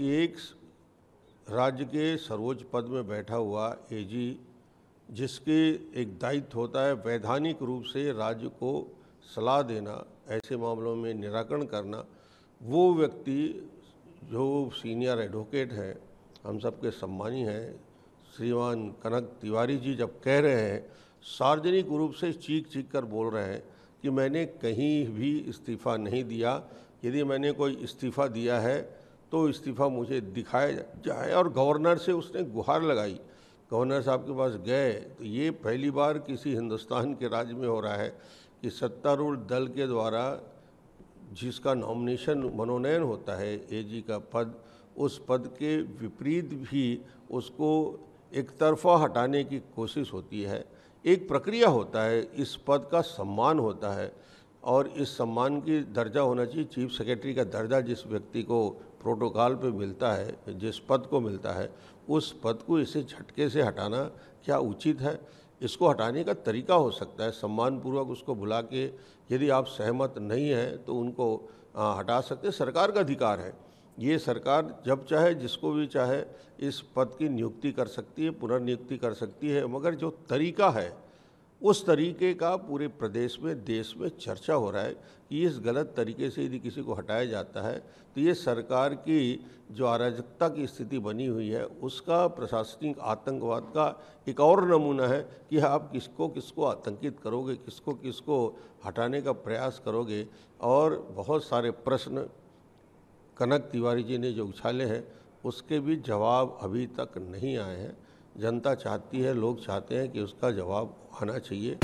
एक राज्य के सर्वोच्च पद में बैठा हुआ एजी जिसके एक दायित्व होता है वैधानिक रूप से राज्य को सलाह देना ऐसे मामलों में निराकरण करना वो व्यक्ति जो सीनियर एडवोकेट हैं हम सबके सम्मानी हैं श्रीमान कनक तिवारी जी जब कह रहे हैं सार्वजनिक रूप से चीख चीख कर बोल रहे हैं कि मैंने कहीं भी इस्तीफ़ा नहीं दिया यदि मैंने कोई इस्तीफ़ा दिया है तो इस्तीफ़ा मुझे दिखाया जाए और गवर्नर से उसने गुहार लगाई गवर्नर साहब के पास गए तो ये पहली बार किसी हिंदुस्तान के राज्य में हो रहा है कि सत्तारूढ़ दल के द्वारा जिसका नॉमिनेशन मनोनयन होता है एजी का पद उस पद के विपरीत भी उसको एक तरफा हटाने की कोशिश होती है एक प्रक्रिया होता है इस पद का सम्मान होता है और इस सम्मान की दर्जा होना चाहिए चीफ सेक्रेटरी का दर्जा जिस व्यक्ति को प्रोटोकॉल पे मिलता है जिस पद को मिलता है उस पद को इसे झटके से हटाना क्या उचित है इसको हटाने का तरीका हो सकता है सम्मानपूर्वक उसको बुला के यदि आप सहमत नहीं हैं तो उनको आ, हटा सकते सरकार का अधिकार है ये सरकार जब चाहे जिसको भी चाहे इस पद की नियुक्ति कर सकती है पुनर्नियुक्ति कर सकती है मगर जो तरीका है उस तरीके का पूरे प्रदेश में देश में चर्चा हो रहा है कि इस गलत तरीके से यदि किसी को हटाया जाता है तो ये सरकार की जो अराजकता की स्थिति बनी हुई है उसका प्रशासनिक आतंकवाद का एक और नमूना है कि आप किसको किसको आतंकित करोगे किसको किसको हटाने का प्रयास करोगे और बहुत सारे प्रश्न कनक तिवारी जी ने जो उछाले हैं उसके भी जवाब अभी तक नहीं आए हैं जनता चाहती है लोग चाहते हैं कि उसका जवाब आना चाहिए